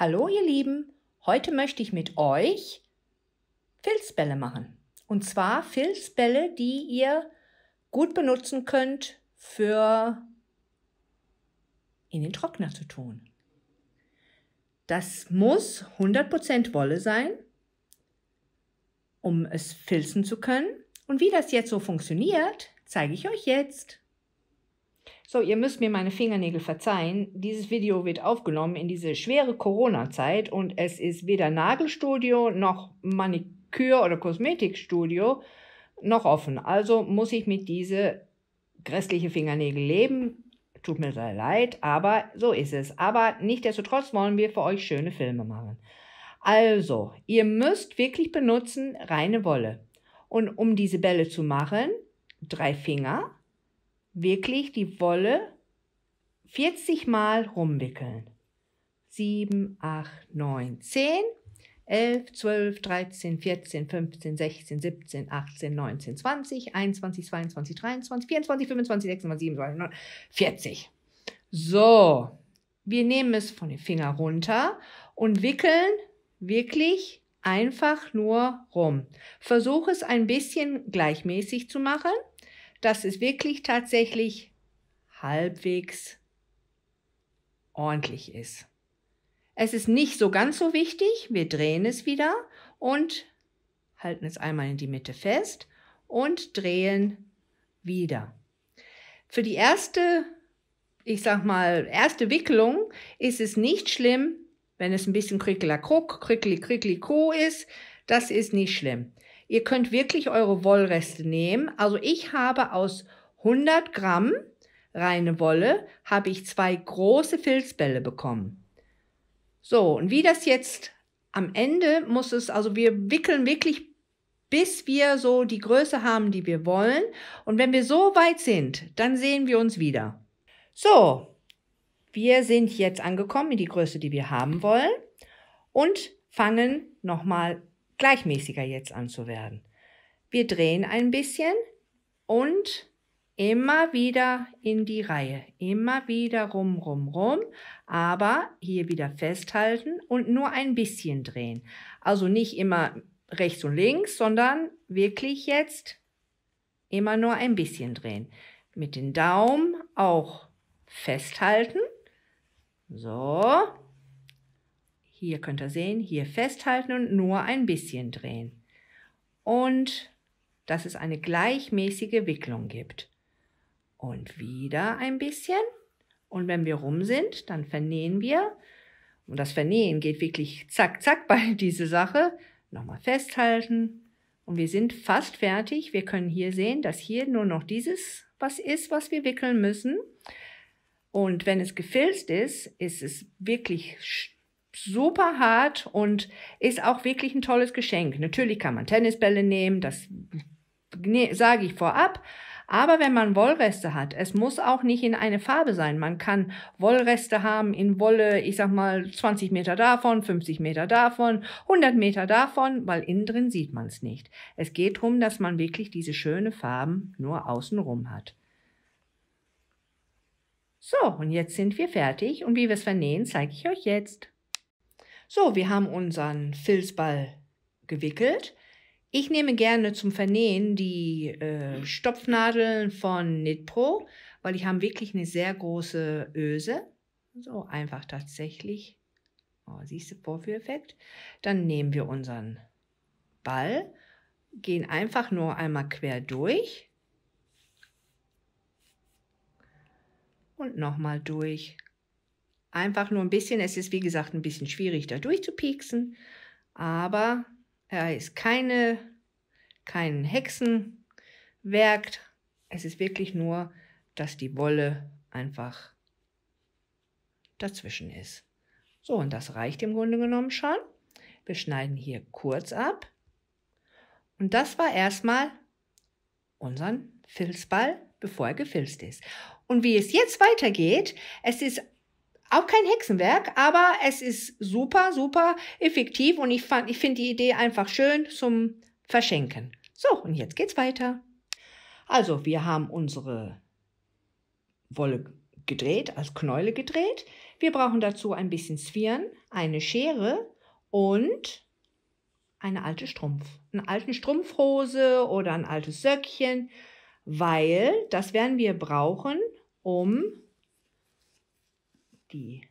Hallo ihr Lieben, heute möchte ich mit euch Filzbälle machen. Und zwar Filzbälle, die ihr gut benutzen könnt für in den Trockner zu tun. Das muss 100% Wolle sein, um es filzen zu können. Und wie das jetzt so funktioniert, zeige ich euch jetzt. So, ihr müsst mir meine Fingernägel verzeihen. Dieses Video wird aufgenommen in diese schwere Corona-Zeit und es ist weder Nagelstudio noch Manikür- oder Kosmetikstudio noch offen. Also muss ich mit diese grässliche Fingernägel leben. Tut mir sehr leid, aber so ist es. Aber nichtsdestotrotz wollen wir für euch schöne Filme machen. Also, ihr müsst wirklich benutzen reine Wolle. Und um diese Bälle zu machen, drei Finger, wirklich die Wolle 40 Mal rumwickeln. 7, 8, 9, 10, 11, 12, 13, 14, 15, 16, 17, 18, 19, 20, 21, 22, 23, 24, 25, 26, 27, 29, 40. So, wir nehmen es von den Fingern runter und wickeln wirklich einfach nur rum. Versuche es ein bisschen gleichmäßig zu machen dass es wirklich tatsächlich halbwegs ordentlich ist. Es ist nicht so ganz so wichtig. Wir drehen es wieder und halten es einmal in die Mitte fest und drehen wieder. Für die erste, ich sag mal, erste Wicklung ist es nicht schlimm, wenn es ein bisschen krickler kruck, krickli krickli ko ist. Das ist nicht schlimm. Ihr könnt wirklich eure Wollreste nehmen. Also ich habe aus 100 Gramm reine Wolle, habe ich zwei große Filzbälle bekommen. So, und wie das jetzt am Ende muss es, also wir wickeln wirklich bis wir so die Größe haben, die wir wollen. Und wenn wir so weit sind, dann sehen wir uns wieder. So, wir sind jetzt angekommen in die Größe, die wir haben wollen und fangen nochmal gleichmäßiger jetzt anzuwerden. Wir drehen ein bisschen und immer wieder in die Reihe, immer wieder rum, rum, rum, aber hier wieder festhalten und nur ein bisschen drehen. Also nicht immer rechts und links, sondern wirklich jetzt immer nur ein bisschen drehen. Mit den Daumen auch festhalten. So, hier könnt ihr sehen, hier festhalten und nur ein bisschen drehen. Und dass es eine gleichmäßige Wicklung gibt. Und wieder ein bisschen. Und wenn wir rum sind, dann vernähen wir. Und das Vernähen geht wirklich zack, zack bei dieser Sache. Nochmal festhalten. Und wir sind fast fertig. Wir können hier sehen, dass hier nur noch dieses was ist, was wir wickeln müssen. Und wenn es gefilzt ist, ist es wirklich stark super hart und ist auch wirklich ein tolles Geschenk. Natürlich kann man Tennisbälle nehmen, das ne, sage ich vorab. Aber wenn man Wollreste hat, es muss auch nicht in eine Farbe sein. Man kann Wollreste haben in Wolle, ich sag mal 20 Meter davon, 50 Meter davon, 100 Meter davon, weil innen drin sieht man es nicht. Es geht darum, dass man wirklich diese schönen Farben nur außenrum hat. So, und jetzt sind wir fertig und wie wir es vernähen, zeige ich euch jetzt. So, wir haben unseren Filzball gewickelt. Ich nehme gerne zum Vernähen die äh, Stopfnadeln von Nitpro, weil die haben wirklich eine sehr große Öse. So einfach tatsächlich. Oh, siehst du, Vorführeffekt. Dann nehmen wir unseren Ball, gehen einfach nur einmal quer durch und nochmal durch. Einfach nur ein bisschen. Es ist, wie gesagt, ein bisschen schwierig, da durchzupieksen. Aber er ist keine, kein Hexenwerk. Es ist wirklich nur, dass die Wolle einfach dazwischen ist. So, und das reicht im Grunde genommen schon. Wir schneiden hier kurz ab. Und das war erstmal unseren Filzball, bevor er gefilzt ist. Und wie es jetzt weitergeht, es ist auch kein Hexenwerk, aber es ist super, super effektiv und ich, ich finde die Idee einfach schön zum Verschenken. So, und jetzt geht's weiter. Also, wir haben unsere Wolle gedreht, als Knäule gedreht. Wir brauchen dazu ein bisschen Zwirn, eine Schere und eine alte Strumpf. Eine alten Strumpfhose oder ein altes Söckchen, weil das werden wir brauchen, um die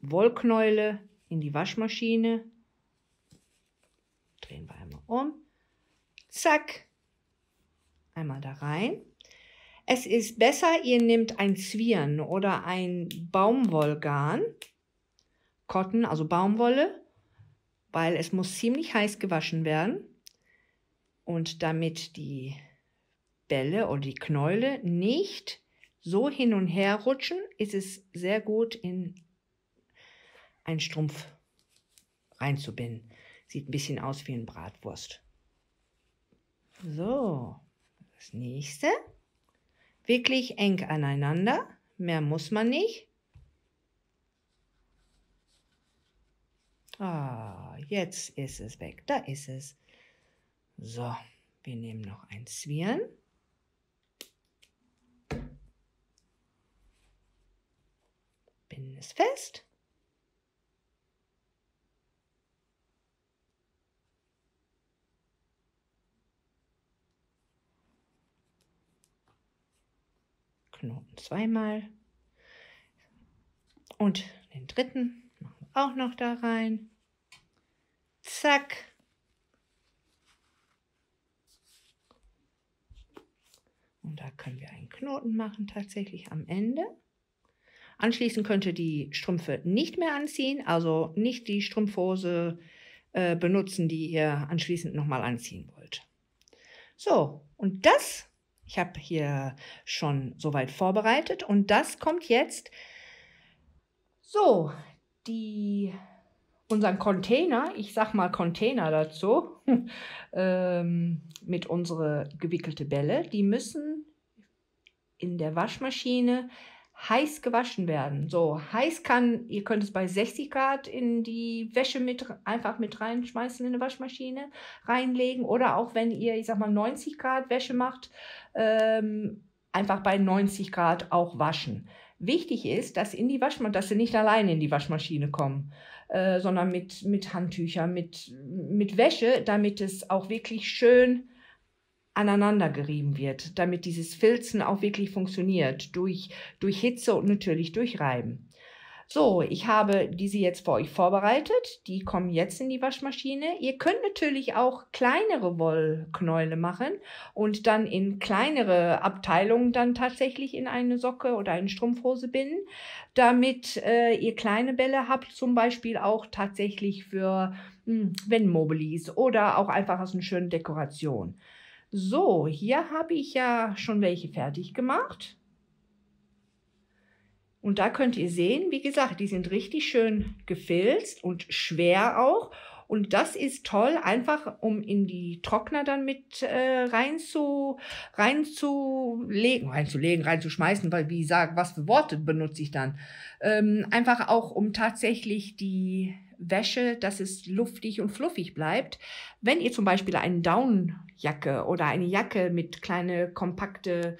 Wollknäule in die Waschmaschine. Drehen wir einmal um. Zack. Einmal da rein. Es ist besser, ihr nehmt ein Zwirn oder ein Baumwollgarn, Cotton, also Baumwolle, weil es muss ziemlich heiß gewaschen werden. Und damit die Bälle oder die Knäule nicht so hin und her rutschen, ist es sehr gut in einen Strumpf reinzubinden. Sieht ein bisschen aus wie ein Bratwurst. So, das nächste. Wirklich eng aneinander. Mehr muss man nicht. Ah, jetzt ist es weg. Da ist es. So, wir nehmen noch ein Zwirn. schönes Fest. Knoten zweimal. Und den dritten machen wir auch noch da rein. Zack. Und da können wir einen Knoten machen tatsächlich am Ende. Anschließend könnt ihr die Strümpfe nicht mehr anziehen, also nicht die Strumpfhose äh, benutzen, die ihr anschließend nochmal anziehen wollt. So, und das, ich habe hier schon soweit vorbereitet und das kommt jetzt. So, die unseren Container, ich sag mal Container dazu, ähm, mit unserer gewickelten Bälle, die müssen in der Waschmaschine heiß gewaschen werden. So heiß kann, ihr könnt es bei 60 Grad in die Wäsche mit einfach mit reinschmeißen in eine Waschmaschine, reinlegen oder auch wenn ihr, ich sag mal 90 Grad Wäsche macht, ähm, einfach bei 90 Grad auch waschen. Wichtig ist, dass in die Waschmaschine, dass sie nicht alleine in die Waschmaschine kommen, äh, sondern mit, mit Handtüchern, mit, mit Wäsche, damit es auch wirklich schön aneinander gerieben wird, damit dieses Filzen auch wirklich funktioniert, durch, durch Hitze und natürlich durch Reiben. So, ich habe diese jetzt für euch vorbereitet. Die kommen jetzt in die Waschmaschine. Ihr könnt natürlich auch kleinere Wollknäule machen und dann in kleinere Abteilungen dann tatsächlich in eine Socke oder eine Strumpfhose binden, damit äh, ihr kleine Bälle habt, zum Beispiel auch tatsächlich für mh, hm, wenn Mobilis oder auch einfach als eine schöne Dekoration. So, hier habe ich ja schon welche fertig gemacht. Und da könnt ihr sehen, wie gesagt, die sind richtig schön gefilzt und schwer auch. Und das ist toll, einfach um in die Trockner dann mit äh, rein zu, reinzulegen, reinzulegen, reinzuschmeißen, weil wie sag, was für Worte benutze ich dann? Ähm, einfach auch, um tatsächlich die Wäsche, dass es luftig und fluffig bleibt. Wenn ihr zum Beispiel eine Downjacke oder eine Jacke mit kleine, kompakte,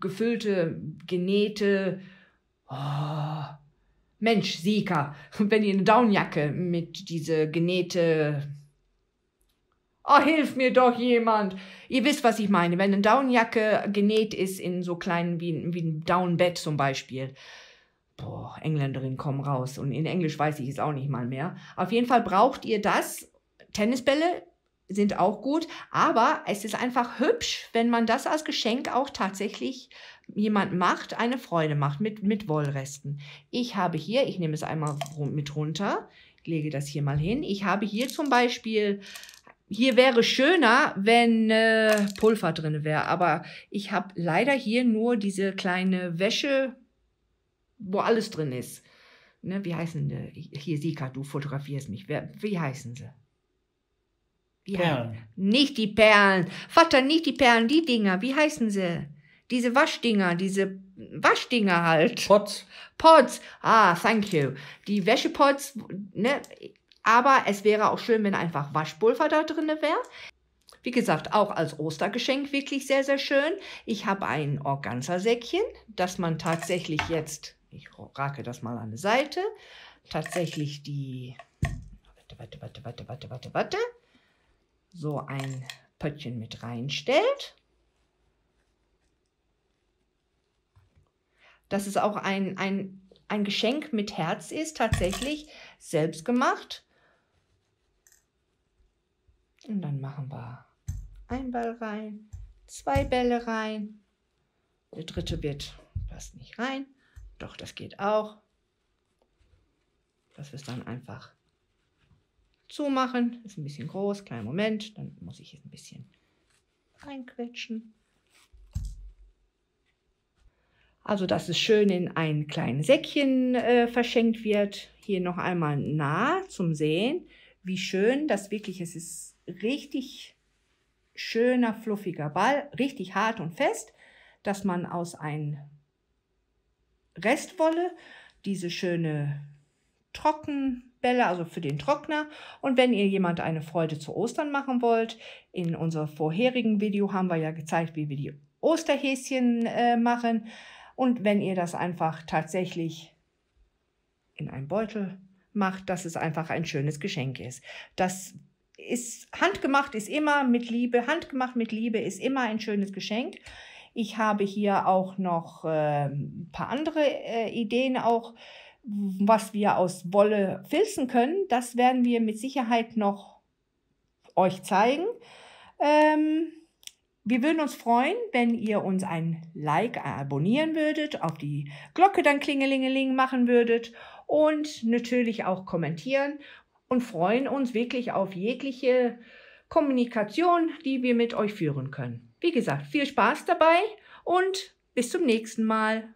gefüllte, genähte, oh, Mensch, Sieger, wenn ihr eine Downjacke mit diese genähte, oh, hilf mir doch jemand. Ihr wisst, was ich meine. Wenn eine Downjacke genäht ist in so kleinen wie, wie ein Downbett zum Beispiel, boah, Engländerin, komm raus. Und in Englisch weiß ich es auch nicht mal mehr. Auf jeden Fall braucht ihr das. Tennisbälle sind auch gut, aber es ist einfach hübsch, wenn man das als Geschenk auch tatsächlich jemand macht, eine Freude macht mit, mit Wollresten. Ich habe hier, ich nehme es einmal mit runter, lege das hier mal hin. Ich habe hier zum Beispiel, hier wäre schöner, wenn äh, Pulver drin wäre, aber ich habe leider hier nur diese kleine Wäsche, wo alles drin ist. Ne, wie heißen die? Hier, Sika, du fotografierst mich. Wer, wie heißen sie? Ja, Perlen. nicht die Perlen. Vater, nicht die Perlen, die Dinger. Wie heißen sie? Diese Waschdinger, diese Waschdinger halt. Pots. Pots. Ah, thank you. Die Wäschepots, ne? Aber es wäre auch schön, wenn einfach Waschpulver da drin wäre. Wie gesagt, auch als Ostergeschenk wirklich sehr, sehr schön. Ich habe ein Organza-Säckchen, das man tatsächlich jetzt ich rake das mal an die Seite. Tatsächlich die, warte, warte, warte, warte, warte, warte, warte, so ein Pöttchen mit reinstellt. Dass es auch ein, ein, ein Geschenk mit Herz ist, tatsächlich selbst gemacht. Und dann machen wir ein Ball rein, zwei Bälle rein. Der dritte wird passt nicht rein. Doch, das geht auch. Das ist dann einfach zumachen. Ist ein bisschen groß, kleinen Moment. Dann muss ich es ein bisschen reinquetschen. Also, dass es schön in ein kleines Säckchen äh, verschenkt wird. Hier noch einmal nah zum Sehen, wie schön das wirklich ist. Es ist richtig schöner, fluffiger Ball, richtig hart und fest, dass man aus einem Restwolle, diese schöne Trockenbälle, also für den Trockner. Und wenn ihr jemand eine Freude zu Ostern machen wollt, in unserem vorherigen Video haben wir ja gezeigt, wie wir die Osterhäschen äh, machen. Und wenn ihr das einfach tatsächlich in einem Beutel macht, dass es einfach ein schönes Geschenk ist. Das ist handgemacht, ist immer mit Liebe, handgemacht mit Liebe ist immer ein schönes Geschenk. Ich habe hier auch noch äh, ein paar andere äh, Ideen auch, was wir aus Wolle filzen können. Das werden wir mit Sicherheit noch euch zeigen. Ähm, wir würden uns freuen, wenn ihr uns ein Like abonnieren würdet, auf die Glocke dann klingelingeling machen würdet und natürlich auch kommentieren und freuen uns wirklich auf jegliche Kommunikation, die wir mit euch führen können. Wie gesagt, viel Spaß dabei und bis zum nächsten Mal.